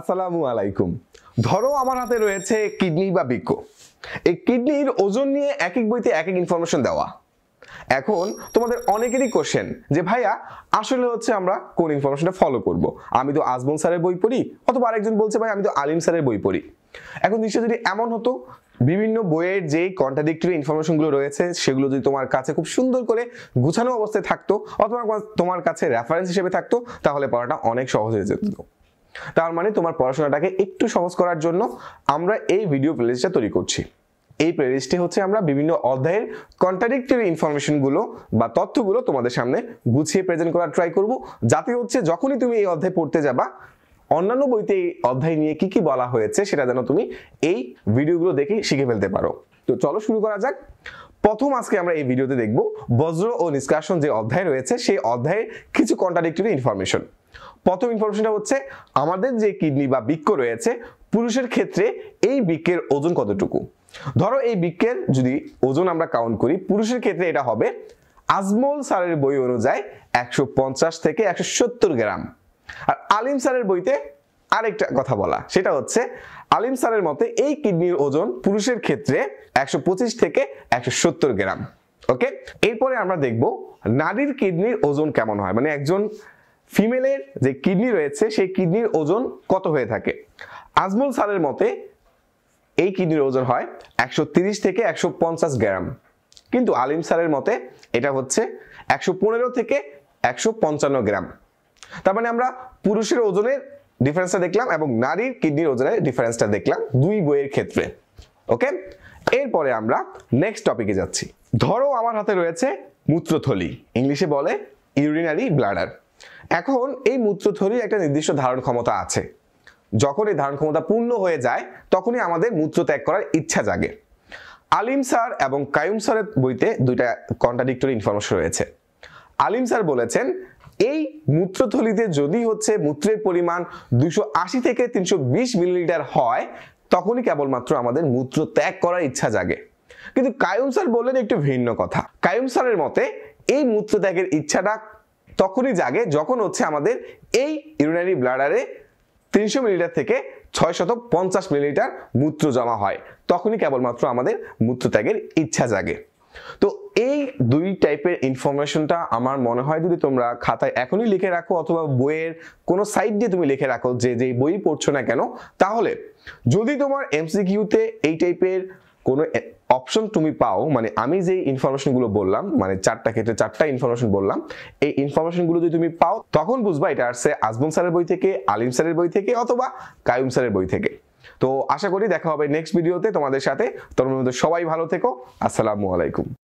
আসসালামু আলাইকুম ধরো আমার হাতে রয়েছে কিডনি বা বিক্ষ এই কিডনির ওজন নিয়ে এক এক বইতে এক এক ইনফরমেশন দেওয়া এখন তোমাদের অনেকেরই কোশ্চেন যে ভাইয়া আসলে হচ্ছে আমরা কোন ইনফরমেশনটা ফলো করব। আমি তো আজমন স্যারের বই পড়ি অথবা আরেকজন বলছে ভাই আমি তো আলিম স্যারের বই পড়ি এখন নিশ্চয় যদি এমন হতো বিভিন্ন বইয়ের যে কন্ট্রাডিক্টরি ইনফরমেশনগুলো রয়েছে সেগুলো যদি তোমার কাছে খুব সুন্দর করে গুছানো অবস্থায় থাকতো অথবা তোমার কাছে রেফারেন্স হিসেবে থাকতো তাহলে পড়াটা অনেক সহজ হয়ে যেত তার মানে তোমার পড়াশোনাটাকে একটু সহজ করার জন্য আমরা এই ভিডিও প্লেলিস্টটা তৈরি করছি এই প্লেলিস্টে হচ্ছে আমরা বিভিন্ন অধ্যায়ের কন্ট্রাডিক্টরি ইনফরমেশনগুলো বা তথ্যগুলো তোমাদের সামনে গুছিয়ে প্রেজেন্ট করার ট্রাই করব যাতে হচ্ছে যখনই তুমি এই অধ্যায় পড়তে যাবা অন্যান্য বইতে এই অধ্যায় নিয়ে কি কি বলা হয়েছে সেটা যেন তুমি এই ভিডিওগুলো দেখে শিখে ফেলতে পারো তো চলো শুরু করা যাক প্রথম আজকে আমরা এই ভিডিওতে দেখব বজ্র ও নিষ্কাশন যে অধ্যায় রয়েছে সেই অধ্যায়ের কিছু কন্ট্রাডিক্টরি ইনফরমেশন প্রথম ইনফরমেশনটা হচ্ছে আমাদের যে কিডনি বা বৃক্ষ রয়েছে পুরুষের ক্ষেত্রে এই বৃক্ষের ওজন কতটুকু ধরো এই বৃক্ষের যদি ওজন আমরা কাউন্ট করি পুরুষের ক্ষেত্রে এটা হবে আজমল স্যারের বই অনুযায়ী একশো থেকে একশো গ্রাম আর আলিম স্যারের বইতে আরেকটা কথা বলা সেটা হচ্ছে আলিম স্যারের মতে এই কিডনির ওজন পুরুষের ক্ষেত্রে একশো থেকে একশো গ্রাম ওকে এরপরে আমরা দেখব নারীর কিডনির ওজন কেমন হয় মানে একজন ফিমেলের যে কিডনি রয়েছে সেই কিডনির ওজন কত হয়ে থাকে আজমল সারের মতে এই কিডনির ওজন হয় একশো থেকে একশো গ্রাম কিন্তু আলিম সারের মতে এটা হচ্ছে একশো থেকে একশো গ্রাম তার মানে আমরা পুরুষের ওজনের ডিফারেন্সটা দেখলাম এবং নারীর কিডনির ওজনের ডিফারেন্সটা দেখলাম দুই বইয়ের ক্ষেত্রে ওকে এরপরে আমরা নেক্সট টপিকে যাচ্ছি ধরো আমার হাতে রয়েছে মূত্রথলি ইংলিশে বলে ইউরিনারি ব্লাডার এখন এই মূত্রথলির একটা নির্দিষ্ট ধারণ ক্ষমতা আছে যখন এই ধারণ ক্ষমতা পূর্ণ হয়ে যায় তখনই আমাদের মূত্র ত্যাগ করার ইচ্ছা জাগে আলিম স্যার এবং কায়ুম স্যারের বইতে দুইটা কন্ট্রাডিক্টরি ইনফরমেশন রয়েছে আলিম স্যার বলেছেন এই মূত্রথলিতে যদি হচ্ছে মূত্রের পরিমাণ দুশো আশি থেকে তিনশো বিশ মিলিলিটার হয় তখনই কেবলমাত্র আমাদের মূত্র ত্যাগ করার ইচ্ছা জাগে কিন্তু কায়ুম স্যার বললেন একটু ভিন্ন কথা কায়ুম স্যারের মতে এই মূত্র ত্যাগের ইচ্ছাটা তখনই জাগে যখন হচ্ছে আমাদের এই ইউরিনারি ব্লাডারে তিনশো মিলিলিটার থেকে ছয়শত পঞ্চাশ মিলিলিটার মূত্র জমা হয় তখনই কেবলমাত্র আমাদের মূত্রত্যাগের ইচ্ছা জাগে তো এই দুই টাইপের ইনফরমেশনটা আমার মনে হয় যদি তোমরা খাতায় এখনই লিখে রাখো অথবা বইয়ের কোনো সাইড দিয়ে তুমি লিখে রাখো যে যেই বই পড়ছো না কেন তাহলে যদি তোমার এমসিকিউতে এই টাইপের কোনো অপশন তুমি পাও মানে আমি যে ইনফরমেশনগুলো বললাম মানে চারটা ক্ষেত্রে চারটা ইনফরমেশন বললাম এই ইনফরমেশনগুলো যদি তুমি পাও তখন বুঝবা এটা আসছে আজমন স্যারের বই থেকে আলিম স্যারের বই থেকে অথবা কায়ুম স্যারের বই থেকে তো আশা করি দেখা হবে নেক্সট ভিডিওতে তোমাদের সাথে তোমার সবাই ভালো থেকো আসসালামু আলাইকুম